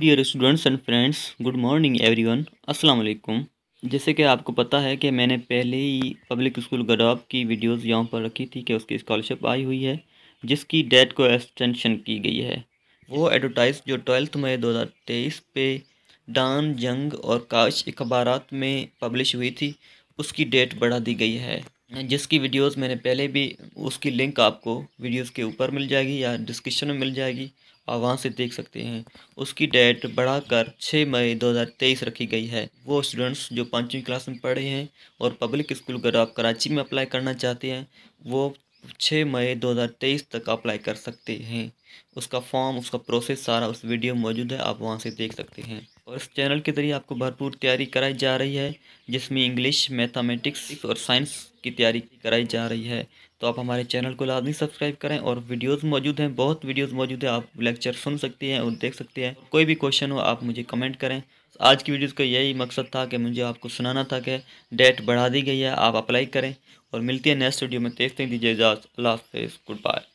dear students and friends good morning everyone अस्सलाम वालेकुम जैसे कि आपको पता है कि मैंने पहले ही पब्लिक स्कूल गडाब की वीडियोस यहाँ पर रखी थी कि उसकी स्कॉलरशिप आई हुई है जिसकी डेट को एक्सटेंशन की गई है वो एडवर्टाइज जो ट्वेल्थ मई 2023 पे डान जंग और काश अखबार में पब्लिश हुई थी उसकी डेट बढ़ा दी गई है जिसकी वीडियोस मैंने पहले भी उसकी लिंक आपको वीडियोस के ऊपर मिल जाएगी या डिस्क्रिप्शन में मिल जाएगी आप वहाँ से देख सकते हैं उसकी डेट बढ़ाकर 6 मई 2023 रखी गई है वो स्टूडेंट्स जो पाँचवीं क्लास में पढ़े हैं और पब्लिक स्कूल अगर आप कराची में अप्लाई करना चाहते हैं वो छः मई 2023 तक अप्लाई कर सकते हैं उसका फॉर्म उसका प्रोसेस सारा उस वीडियो में मौजूद है आप वहाँ से देख सकते हैं और इस चैनल के ज़रिए आपको भरपूर तैयारी कराई जा रही है जिसमें इंग्लिश मैथमेटिक्स और साइंस की तैयारी कराई जा रही है तो आप हमारे चैनल को लाजमी सब्सक्राइब करें और वीडियोस मौजूद हैं बहुत वीडियोस मौजूद हैं आप लेक्चर सुन सकते हैं और देख सकते हैं कोई भी क्वेश्चन हो आप मुझे कमेंट करें आज की वीडियो का यही मकसद था कि मुझे आपको सुनाना था कि डेट बढ़ा दी गई है आप अप्लाई करें और मिलती है नेक्स्ट वीडियो में देखते हैं दीजिए इजाज़ अल्लाह हाफ गुड बाय